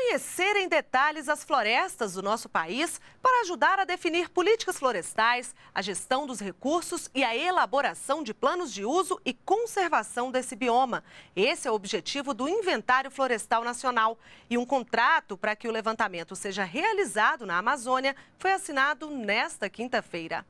conhecer em detalhes as florestas do nosso país para ajudar a definir políticas florestais, a gestão dos recursos e a elaboração de planos de uso e conservação desse bioma. Esse é o objetivo do Inventário Florestal Nacional. E um contrato para que o levantamento seja realizado na Amazônia foi assinado nesta quinta-feira.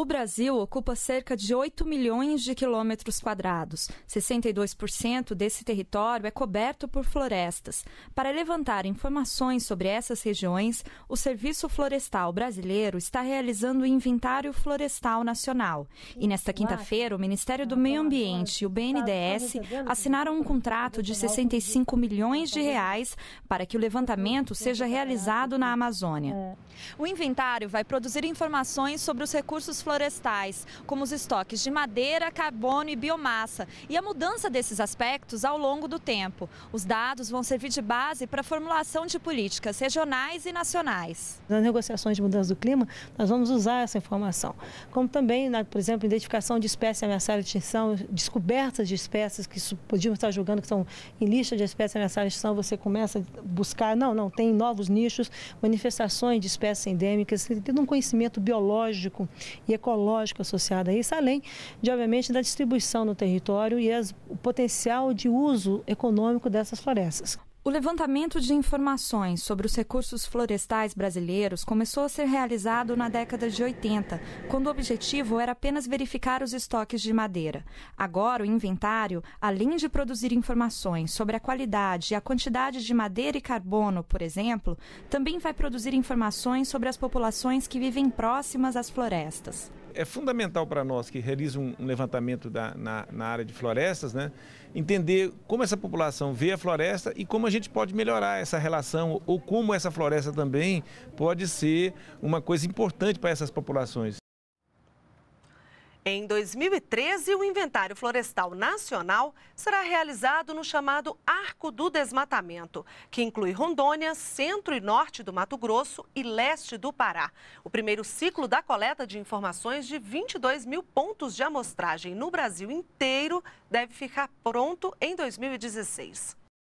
O Brasil ocupa cerca de 8 milhões de quilômetros quadrados. 62% desse território é coberto por florestas. Para levantar informações sobre essas regiões, o Serviço Florestal Brasileiro está realizando o Inventário Florestal Nacional. E nesta quinta-feira, o Ministério do Meio Ambiente e o tá, tá BNDES assinaram um contrato de 65 milhões de reais para que o levantamento seja realizado na Amazônia. É. O inventário vai produzir informações sobre os recursos florestais, como os estoques de madeira, carbono e biomassa, e a mudança desses aspectos ao longo do tempo. Os dados vão servir de base para a formulação de políticas regionais e nacionais. Nas negociações de mudança do clima, nós vamos usar essa informação, como também, por exemplo, identificação de espécies ameaçadas de extinção, descobertas de espécies que podíamos estar julgando que estão em lista de espécies ameaçadas de extinção, você começa a buscar, não, não, tem novos nichos, manifestações de espécies endêmicas, tendo um conhecimento biológico e ecológico associado a isso, além de, obviamente, da distribuição no território e as, o potencial de uso econômico dessas florestas. O levantamento de informações sobre os recursos florestais brasileiros começou a ser realizado na década de 80, quando o objetivo era apenas verificar os estoques de madeira. Agora, o inventário, além de produzir informações sobre a qualidade e a quantidade de madeira e carbono, por exemplo, também vai produzir informações sobre as populações que vivem próximas às florestas é fundamental para nós que realizam um, um levantamento da, na, na, área de florestas, né, entender como essa população vê a floresta e como a gente pode melhorar essa relação ou como essa floresta também pode ser uma coisa importante para essas populações. Em 2013, o Inventário Florestal Nacional será realizado no chamado Arco do Desmatamento, que inclui Rondônia, centro e norte do Mato Grosso e leste do Pará. O primeiro ciclo da coleta de informações de 22 mil pontos de amostragem no Brasil inteiro deve ficar pronto em 2016.